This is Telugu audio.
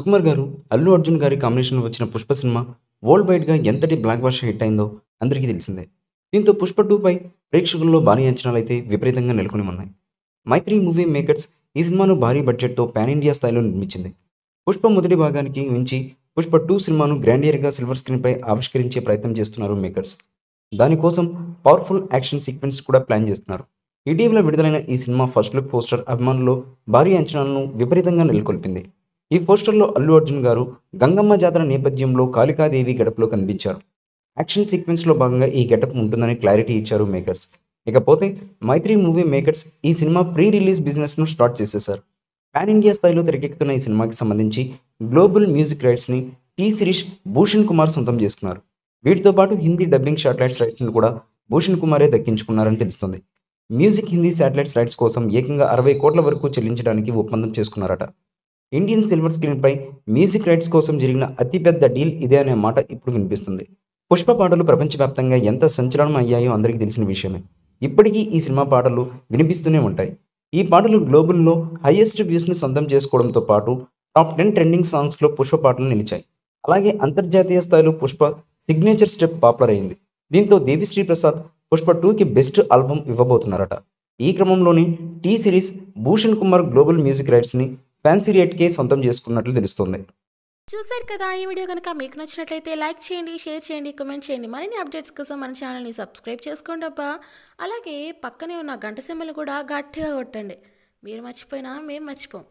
సుకుమార్ గారు అల్లు అర్జున్ గారి కాంబినేషన్లో వచ్చిన పుష్ప సినిమా వరల్డ్ వైడ్గా ఎంతటి బ్లాక్ బాష హిట్ అయిందో అందరికీ తెలిసిందే దీంతో పుష్ప టూపై ప్రేక్షకుల్లో భారీ అంచనాలు అయితే విపరీతంగా నెలకొని ఉన్నాయి మైత్రి మూవీ మేకర్స్ ఈ సినిమాను భారీ బడ్జెట్తో ప్యాన్ ఇండియా స్థాయిలో నిర్మించింది పుష్ప మొదటి భాగానికి మించి పుష్ప టూ సినిమాను గ్రాండియర్గా సిల్వర్ స్క్రీన్పై ఆవిష్కరించే ప్రయత్నం చేస్తున్నారు మేకర్స్ దానికోసం పవర్ఫుల్ యాక్షన్ సీక్వెన్స్ కూడా ప్లాన్ చేస్తున్నారు ఇటీవల విడుదలైన ఈ సినిమా ఫస్ట్ లుక్ పోస్టర్ అభిమానుల్లో భారీ అంచనాలను విపరీతంగా నెలకొల్పింది ఈ పోస్టర్లో అల్లు అర్జున్ గారు గంగమ్మ జాతర నేపథ్యంలో కాళికాదేవి గెటప్లో కనిపించారు యాక్షన్ సీక్వెన్స్లో భాగంగా ఈ గెటప్ ఉంటుందని క్లారిటీ ఇచ్చారు మేకర్స్ ఇకపోతే మైత్రి మూవీ మేకర్స్ ఈ సినిమా ప్రీ రిలీజ్ బిజినెస్ను స్టార్ట్ చేసేశారు పాన్ ఇండియా స్థాయిలో తెరకెక్కుతున్న ఈ సినిమాకి సంబంధించి గ్లోబల్ మ్యూజిక్ రైట్స్ని టీ సిరీష్ భూషణ్ కుమార్ సొంతం చేసుకున్నారు వీటితో పాటు హిందీ డబ్బింగ్ షాట్లైట్స్ రైట్స్ను కూడా భూషణ్ కుమారే దక్కించుకున్నారని తెలుస్తుంది మ్యూజిక్ హిందీ శాటిలైట్స్ రైట్స్ కోసం ఏకంగా అరవై కోట్ల వరకు చెల్లించడానికి ఒప్పందం చేసుకున్నారట ఇండియన్ సిల్వర్ స్క్రీన్పై మ్యూజిక్ రైట్స్ కోసం జరిగిన అతిపెద్ద డీల్ ఇదే అనే మాట ఇప్పుడు వినిపిస్తుంది పుష్ప పాటలు ప్రపంచవ్యాప్తంగా ఎంత సంచలనం అయ్యాయో అందరికీ తెలిసిన విషయమే ఇప్పటికీ ఈ సినిమా పాటలు వినిపిస్తూనే ఉంటాయి ఈ పాటలు గ్లోబల్లో హైయెస్ట్ వ్యూస్ని సొంతం చేసుకోవడంతో పాటు టాప్ టెన్ ట్రెండింగ్ సాంగ్స్లో పుష్ప పాటలు నిలిచాయి అలాగే అంతర్జాతీయ స్థాయిలో పుష్ప సిగ్నేచర్ స్టెప్ పాపులర్ అయింది దీంతో దేవిశ్రీ ప్రసాద్ పుష్ప టూకి బెస్ట్ ఆల్బమ్ ఇవ్వబోతున్నారట ఈ క్రమంలోనే T series Bhushan Kumar global music రైట్స్ని ఫ్యాన్సీ సొంతం చేసుకున్నట్లు తెలుస్తుంది చూసారు కదా ఈ వీడియో కనుక మీకు నచ్చినట్లయితే లైక్ చేయండి షేర్ చేయండి కమెంట్ చేయండి మరిన్ని అప్డేట్స్ కోసం మన ఛానల్ని సబ్స్క్రైబ్ చేసుకోండి అబ్బా అలాగే పక్కనే ఉన్న గంట సెమ్మలు కూడా గట్టిగా కొట్టండి మీరు మర్చిపోయినా మేము మర్చిపోం